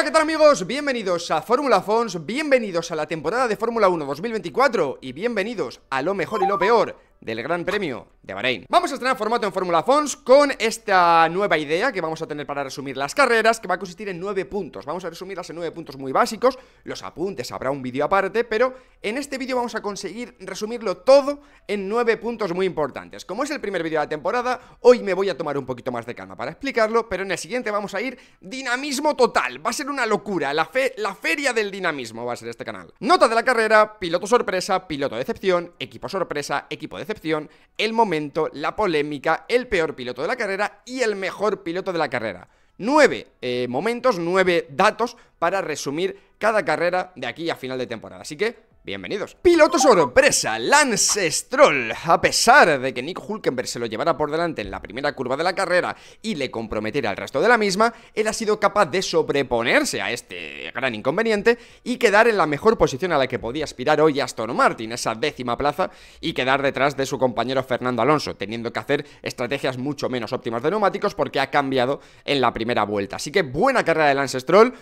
Hola, ¿qué tal amigos? Bienvenidos a Fórmula Fons, bienvenidos a la temporada de Fórmula 1 2024 y bienvenidos a lo mejor y lo peor del Gran Premio de Bahrein. Vamos a estrenar formato en Fórmula Fons con esta nueva idea que vamos a tener para resumir las carreras, que va a consistir en nueve puntos. Vamos a resumirlas en nueve puntos muy básicos, los apuntes, habrá un vídeo aparte, pero en este vídeo vamos a conseguir resumirlo todo en nueve puntos muy importantes. Como es el primer vídeo de la temporada, hoy me voy a tomar un poquito más de calma para explicarlo, pero en el siguiente vamos a ir dinamismo total. Va a ser una locura, la, la feria del dinamismo va a ser este canal. Nota de la carrera, piloto sorpresa, piloto decepción, equipo sorpresa, equipo decepción excepción el momento, la polémica, el peor piloto de la carrera y el mejor piloto de la carrera. Nueve eh, momentos, nueve datos para resumir cada carrera de aquí a final de temporada. Así que Bienvenidos. Piloto sorpresa, Lance Stroll. A pesar de que Nick Hulkenberg se lo llevara por delante en la primera curva de la carrera y le comprometiera al resto de la misma, él ha sido capaz de sobreponerse a este gran inconveniente y quedar en la mejor posición a la que podía aspirar hoy Aston Martin, esa décima plaza, y quedar detrás de su compañero Fernando Alonso, teniendo que hacer estrategias mucho menos óptimas de neumáticos porque ha cambiado en la primera vuelta. Así que buena carrera de Lance Stroll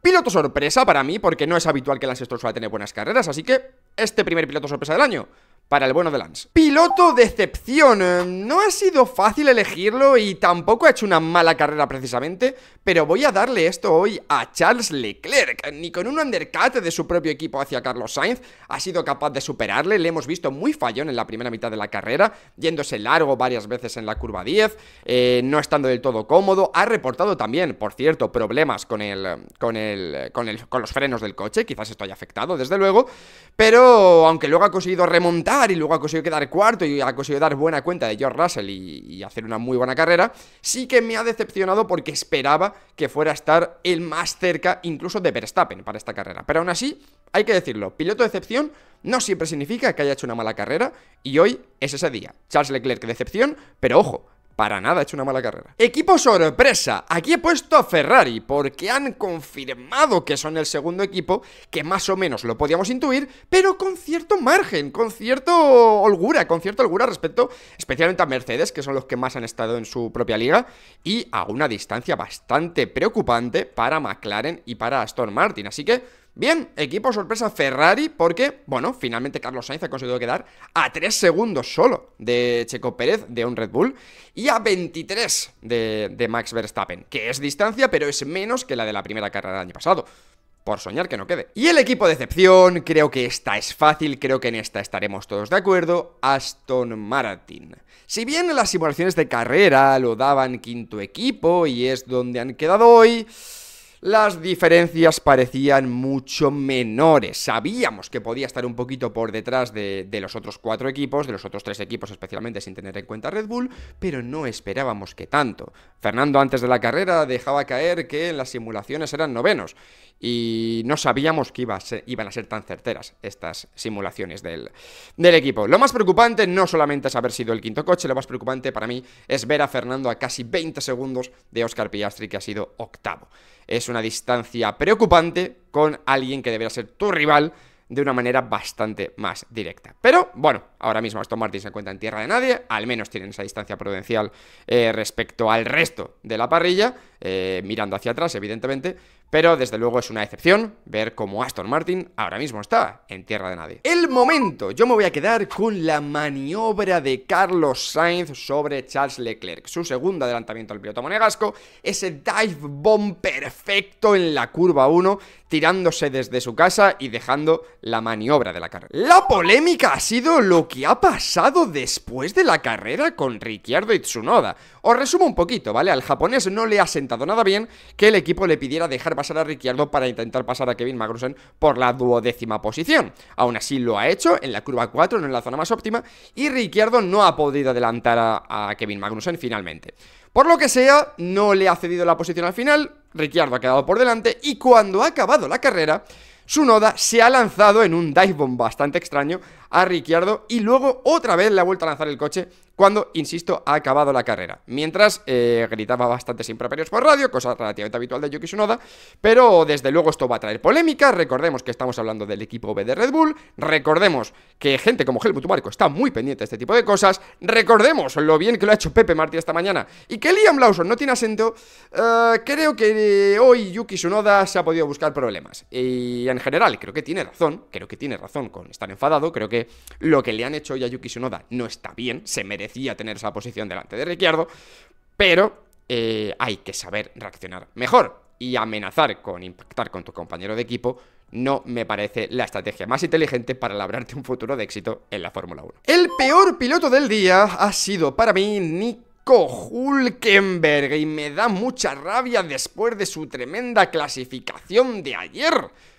Piloto sorpresa para mí, porque no es habitual que las Stroll suele tener buenas carreras, así que este primer piloto sorpresa del año para el bueno de Lance. Piloto decepción. No ha sido fácil elegirlo y tampoco ha hecho una mala carrera precisamente, pero voy a darle esto hoy a Charles Leclerc. Ni con un undercut de su propio equipo hacia Carlos Sainz ha sido capaz de superarle. Le hemos visto muy fallón en la primera mitad de la carrera, yéndose largo varias veces en la curva 10, eh, no estando del todo cómodo. Ha reportado también, por cierto, problemas con el, con el, con el, con los frenos del coche. Quizás esto haya afectado, desde luego, pero aunque luego ha conseguido remontar y luego ha conseguido quedar cuarto y ha conseguido dar buena cuenta de George Russell y, hacer una muy buena carrera, sí que me ha decepcionado porque esperaba que fuera a estar el más cerca incluso de Verstappen para esta carrera. Pero aún así, hay que decirlo, piloto de decepción no siempre significa que haya hecho una mala carrera y hoy es ese día. Charles Leclerc decepción, pero ojo, para nada ha hecho una mala carrera. Equipo sorpresa, aquí he puesto a Ferrari porque han confirmado que son el segundo equipo, que más o menos lo podíamos intuir, pero con cierto margen, con cierto holgura, con cierta holgura respecto especialmente a Mercedes, que son los que más han estado en su propia liga, y a una distancia bastante preocupante para McLaren y para Aston Martin. Así que Bien, equipo sorpresa Ferrari, porque, bueno, finalmente Carlos Sainz ha conseguido quedar a 3 segundos solo de Checo Pérez de un Red Bull y a 23 de, Max Verstappen, que es distancia, pero es menos que la de la primera carrera del año pasado por soñar que no quede. Y el equipo de excepción, creo que esta es fácil, creo que en esta estaremos todos de acuerdo, Aston Martin. Si bien las simulaciones de carrera lo daban quinto equipo y es donde han quedado hoy las diferencias parecían mucho menores. Sabíamos que podía estar un poquito por detrás de, los otros cuatro equipos, de los otros tres equipos especialmente sin tener en cuenta Red Bull, pero no esperábamos que tanto. Fernando antes de la carrera dejaba caer que las simulaciones eran novenos y no sabíamos que iba iban a ser tan certeras estas simulaciones del, del equipo. Lo más preocupante no solamente es haber sido el quinto coche, lo más preocupante para mí es ver a Fernando a casi 20 segundos de Oscar Piastri que ha sido octavo es una distancia preocupante con alguien que debería ser tu rival de una manera bastante más directa. Pero bueno, ahora mismo Aston Martin se encuentra en tierra de nadie, al menos tienen esa distancia prudencial eh, respecto al resto de la parrilla, eh, mirando hacia atrás, evidentemente, pero desde luego es una excepción ver cómo Aston Martin ahora mismo está en tierra de nadie. El momento, yo me voy a quedar con la maniobra de Carlos Sainz sobre Charles Leclerc, su segundo adelantamiento al piloto monegasco, ese dive bomb perfecto en la curva 1, tirándose desde su casa y dejando la maniobra de la carrera. La polémica ha sido lo que ha pasado después de la carrera con Ricciardo y Tsunoda. Os resumo un poquito, ¿vale? Al japonés no le ha sentido nada bien que el equipo le pidiera dejar pasar a Ricciardo para intentar pasar a Kevin Magnussen por la duodécima posición. Aún así lo ha hecho en la curva 4, no en la zona más óptima, y Ricciardo no ha podido adelantar a, Kevin Magnussen finalmente. Por lo que sea, no le ha cedido la posición al final, Ricciardo ha quedado por delante y cuando ha acabado la carrera, su noda se ha lanzado en un dive bomb bastante extraño a Ricciardo y luego otra vez le ha vuelto a lanzar el coche cuando, insisto, ha acabado la carrera. Mientras eh, gritaba bastantes improperios por radio, cosa relativamente habitual de Yuki Tsunoda, pero desde luego esto va a traer polémica. Recordemos que estamos hablando del equipo B de Red Bull, recordemos que gente como Helmut Marco está muy pendiente de este tipo de cosas, recordemos lo bien que lo ha hecho Pepe Martí esta mañana y que Liam Lawson no tiene acento. Eh, creo que eh, hoy Yuki Tsunoda se ha podido buscar problemas. Y en general, creo que tiene razón, creo que tiene razón con estar enfadado, creo que lo que le han hecho hoy a Yuki Tsunoda no está bien, se merecía tener esa posición delante de Ricciardo, pero eh, hay que saber reaccionar mejor y amenazar con impactar con tu compañero de equipo no me parece la estrategia más inteligente para labrarte un futuro de éxito en la Fórmula 1. El peor piloto del día ha sido para mí Nico Hulkenberg y me da mucha rabia después de su tremenda clasificación de ayer.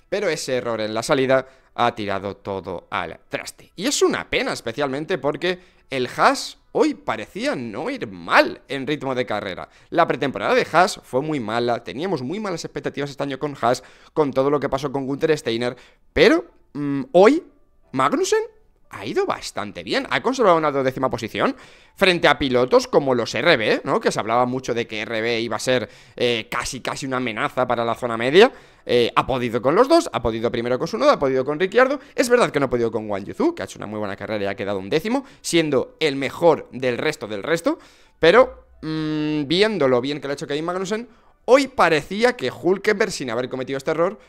Pero ese error en la salida ha tirado todo al traste. Y es una pena, especialmente porque el Haas hoy parecía no ir mal en ritmo de carrera. La pretemporada de Haas fue muy mala, teníamos muy malas expectativas este año con Haas, con todo lo que pasó con Gunther Steiner, pero mm, hoy Magnussen ha ido bastante bien, ha conservado una décima posición frente a pilotos como los RB, ¿no? que se hablaba mucho de que RB iba a ser eh, casi casi una amenaza para la zona media, eh, ha podido con los dos, ha podido primero con Sunoda, ha podido con Ricciardo. Es verdad que no ha podido con Wang que ha hecho una muy buena carrera y ha quedado un décimo, siendo el mejor del resto del resto. Pero viéndolo mm, viendo lo bien que le ha hecho Kevin Magnussen, hoy parecía que Hulkenberg, sin haber cometido este error,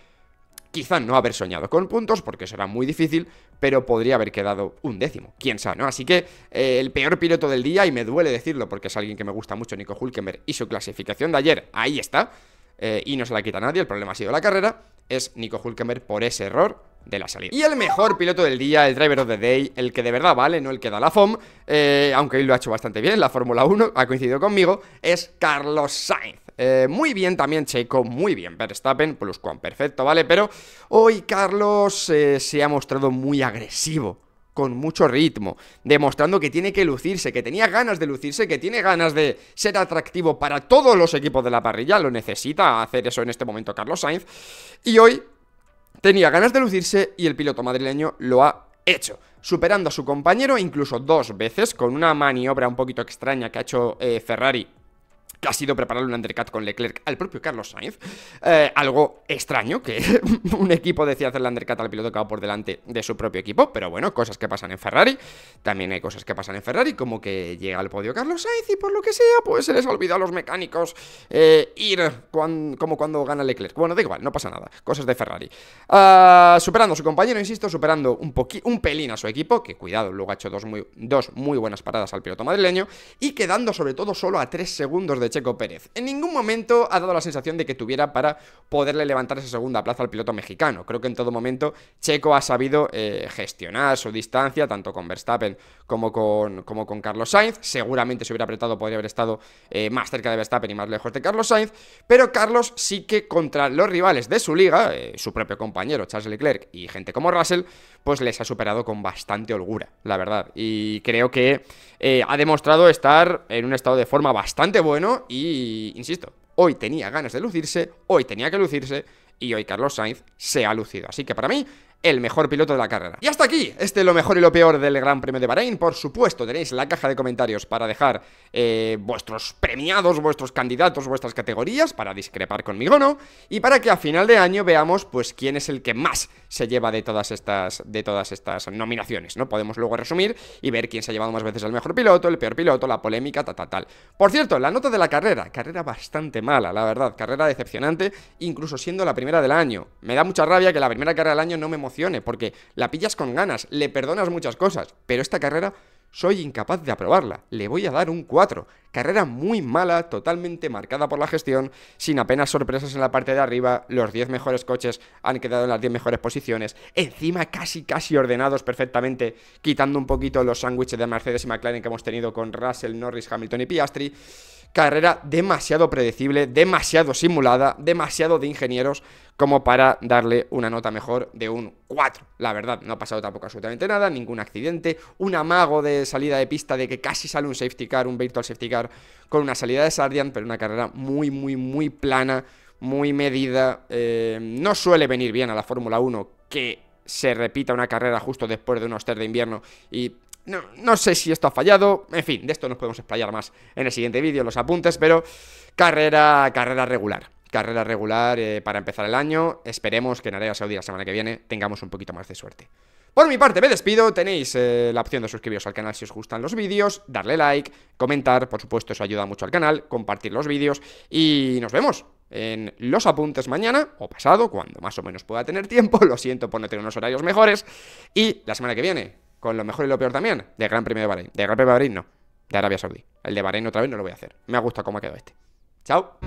Quizá no haber soñado con puntos, porque será muy difícil, pero podría haber quedado un décimo. Quién sabe, ¿no? Así que eh, el peor piloto del día, y me duele decirlo porque es alguien que me gusta mucho, Nico Hulkenberg, y su clasificación de ayer, ahí está. Eh, y no se la quita nadie, el problema ha sido la carrera, es Nico Hulkenberg por ese error de la salida. Y el mejor piloto del día, el driver of the day, el que de verdad vale, no el que da la FOM, eh, aunque él lo ha hecho bastante bien, la Fórmula 1 ha coincidido conmigo, es Carlos Sainz. Eh, muy bien también Checo, muy bien Verstappen, plus Juan perfecto, ¿vale? Pero hoy Carlos se ha mostrado muy agresivo con mucho ritmo, demostrando que tiene que lucirse, que tenía ganas de lucirse, que tiene ganas de ser atractivo para todos los equipos de la parrilla, lo necesita hacer eso en este momento Carlos Sainz, y hoy tenía ganas de lucirse y el piloto madrileño lo ha hecho, superando a su compañero incluso dos veces con una maniobra un poquito extraña que ha hecho eh, Ferrari ha sido preparar un undercut con Leclerc al propio Carlos Sainz. Eh, algo extraño que un equipo decía hacer el undercut al piloto que va por delante de su propio equipo, pero bueno, cosas que pasan en Ferrari. También hay cosas que pasan en Ferrari, como que llega al podio Carlos Sainz y por lo que sea, pues se les ha olvidado a los mecánicos eh, ir como cuando gana Leclerc. Bueno, da igual, no pasa nada, cosas de Ferrari. Ah, superando a su compañero, insisto, superando un, un pelín a su equipo, que cuidado, luego ha hecho dos muy, dos muy buenas paradas al piloto madrileño, y quedando sobre todo solo a tres segundos de Checo Pérez. En ningún momento ha dado la sensación de que tuviera para poderle levantar esa segunda plaza al piloto mexicano. Creo que en todo momento Checo ha sabido eh, gestionar su distancia, tanto con Verstappen como con, como con Carlos Sainz. Seguramente se hubiera apretado, podría haber estado eh, más cerca de Verstappen y más lejos de Carlos Sainz. Pero Carlos sí que contra los rivales de su liga, eh, su propio compañero Charles Leclerc y gente como Russell, pues les ha superado con bastante holgura, la verdad. Y creo que eh, ha demostrado estar en un estado de forma bastante bueno y, insisto, hoy tenía ganas de lucirse, hoy tenía que lucirse y hoy Carlos Sainz se ha lucido. Así que para mí el mejor piloto de la carrera. Y hasta aquí, este lo mejor y lo peor del Gran Premio de Bahrein. Por supuesto, tenéis la caja de comentarios para dejar eh, vuestros premiados, vuestros candidatos, vuestras categorías, para discrepar conmigo, ¿no? Y para que a final de año veamos, pues, quién es el que más se lleva de todas estas, de todas estas nominaciones, ¿no? Podemos luego resumir y ver quién se ha llevado más veces el mejor piloto, el peor piloto, la polémica, tal, ta, tal. Por cierto, la nota de la carrera, carrera bastante mala, la verdad, carrera decepcionante, incluso siendo la primera del año. Me da mucha rabia que la primera carrera del año no me porque la pillas con ganas, le perdonas muchas cosas, pero esta carrera soy incapaz de aprobarla, le voy a dar un 4. Carrera muy mala, totalmente marcada por la gestión, sin apenas sorpresas en la parte de arriba, los 10 mejores coches han quedado en las 10 mejores posiciones, encima casi casi ordenados perfectamente, quitando un poquito los sándwiches de Mercedes y McLaren que hemos tenido con Russell, Norris, Hamilton y Piastri carrera demasiado predecible, demasiado simulada, demasiado de ingenieros como para darle una nota mejor de un 4. La verdad, no ha pasado tampoco absolutamente nada, ningún accidente, un amago de salida de pista de que casi sale un safety car, un virtual safety car con una salida de Sardian, pero una carrera muy, muy, muy plana, muy medida. Eh, no suele venir bien a la Fórmula 1 que se repita una carrera justo después de unos test de invierno y no, sé si esto ha fallado. En fin, de esto nos podemos explayar más en el siguiente vídeo, los apuntes, pero carrera, carrera regular. Carrera regular eh, para empezar el año. Esperemos que en Arabia Saudí la semana que viene tengamos un poquito más de suerte. Por mi parte, me despido. Tenéis eh, la opción de suscribiros al canal si os gustan los vídeos, darle like, comentar, por supuesto, eso ayuda mucho al canal, compartir los vídeos y nos vemos en los apuntes mañana o pasado, cuando más o menos pueda tener tiempo. Lo siento por no tener unos horarios mejores. Y la semana que viene con lo mejor y lo peor también de Gran Premio de Bahrein. de Gran Premio de Bahrein no, de Arabia Saudí. El de Bahrein otra vez no lo voy a hacer. Me ha gustado cómo ha quedado este. Chao.